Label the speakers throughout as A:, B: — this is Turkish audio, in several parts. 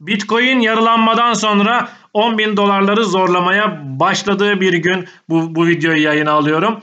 A: Bitcoin yarılanmadan sonra 10 bin dolarları zorlamaya başladığı bir gün bu, bu videoyu yayına alıyorum.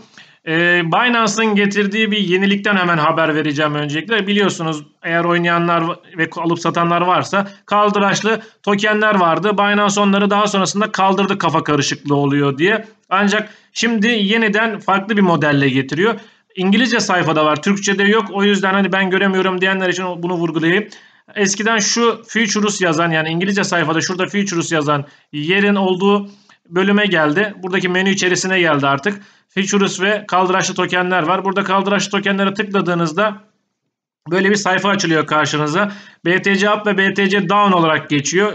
A: Ee, Binance'ın getirdiği bir yenilikten hemen haber vereceğim öncelikle. Biliyorsunuz eğer oynayanlar ve alıp satanlar varsa kaldıraçlı tokenler vardı. Binance onları daha sonrasında kaldırdı kafa karışıklığı oluyor diye. Ancak şimdi yeniden farklı bir modelle getiriyor. İngilizce sayfada var. Türkçe'de yok. O yüzden hani ben göremiyorum diyenler için bunu vurgulayayım. Eskiden şu futures yazan yani İngilizce sayfada şurada futures yazan yerin olduğu bölüme geldi. Buradaki menü içerisine geldi artık. Futures ve kaldıraçlı tokenler var. Burada kaldıraçlı tokenlere tıkladığınızda böyle bir sayfa açılıyor karşınıza. BTC Up ve BTC Down olarak geçiyor.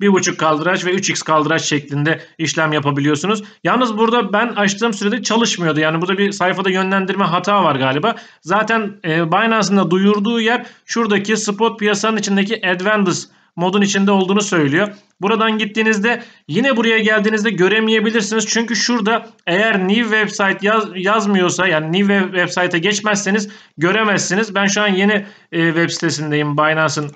A: 1.5 kaldıraç ve 3x kaldıraç şeklinde işlem yapabiliyorsunuz. Yalnız burada ben açtığım sürede çalışmıyordu. Yani burada bir sayfada yönlendirme hata var galiba. Zaten e, Binance'ın da duyurduğu yer şuradaki spot piyasanın içindeki advanced modun içinde olduğunu söylüyor. Buradan gittiğinizde yine buraya geldiğinizde göremeyebilirsiniz. Çünkü şurada eğer new website yaz, yazmıyorsa yani new website'e geçmezseniz göremezsiniz. Ben şu an yeni e, web sitesindeyim Binance'ın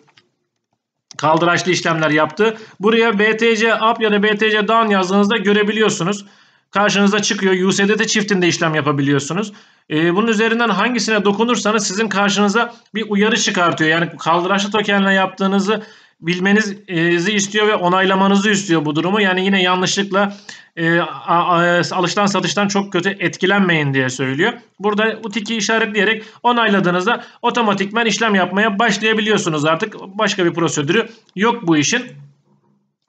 A: kaldıraçlı işlemler yaptı. Buraya BTC up ya da BTC down yazdığınızda görebiliyorsunuz. Karşınıza çıkıyor. USDT çiftinde işlem yapabiliyorsunuz. Ee, bunun üzerinden hangisine dokunursanız sizin karşınıza bir uyarı çıkartıyor. Yani kaldıraçlı tokenle yaptığınızı bilmenizi istiyor ve onaylamanızı istiyor bu durumu. Yani yine yanlışlıkla e, alıştan satıştan çok kötü etkilenmeyin diye söylüyor. Burada bu tiki işaretleyerek onayladığınızda otomatikmen işlem yapmaya başlayabiliyorsunuz artık. Başka bir prosedürü yok bu işin.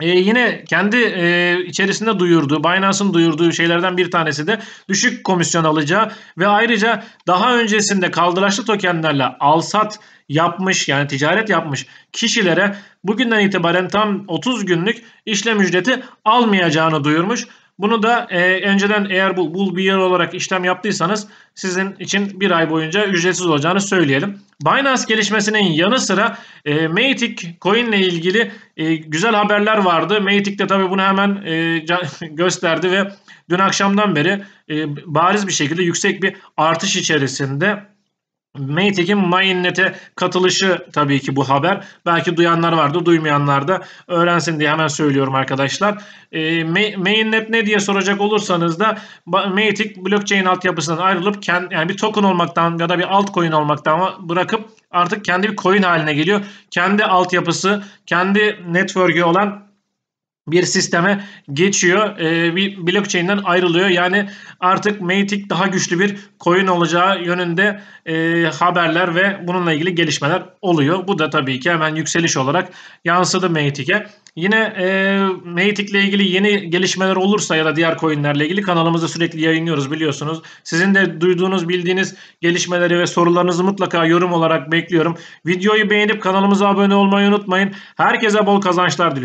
A: Ee, yine kendi e, içerisinde duyurduğu, Binance'ın duyurduğu şeylerden bir tanesi de düşük komisyon alacağı ve ayrıca daha öncesinde kaldıraçlı tokenlerle alsat yapmış yani ticaret yapmış kişilere bugünden itibaren tam 30 günlük işlem ücreti almayacağını duyurmuş. Bunu da e, önceden eğer bu bul bir yer olarak işlem yaptıysanız sizin için bir ay boyunca ücretsiz olacağını söyleyelim. Binance gelişmesinin yanı sıra e, Matic coin ile ilgili e, güzel haberler vardı. Matic de tabi bunu hemen e, gösterdi ve dün akşamdan beri e, bariz bir şekilde yüksek bir artış içerisinde Matic'in MainNet'e katılışı tabii ki bu haber. Belki duyanlar vardı, duymayanlar da öğrensin diye hemen söylüyorum arkadaşlar. E, MainNet ne diye soracak olursanız da Matic blockchain altyapısından ayrılıp kendi, yani bir token olmaktan ya da bir altcoin olmaktan bırakıp artık kendi bir coin haline geliyor. Kendi altyapısı, kendi network'ü olan bir sisteme geçiyor. E, bir blockchain'den ayrılıyor. Yani artık Matic daha güçlü bir coin olacağı yönünde e, haberler ve bununla ilgili gelişmeler oluyor. Bu da tabii ki hemen yükseliş olarak yansıdı Matic'e. Yine e, Matic ile ilgili yeni gelişmeler olursa ya da diğer coinlerle ilgili kanalımızda sürekli yayınlıyoruz biliyorsunuz. Sizin de duyduğunuz, bildiğiniz gelişmeleri ve sorularınızı mutlaka yorum olarak bekliyorum. Videoyu beğenip kanalımıza abone olmayı unutmayın. Herkese bol kazançlar diliyorum.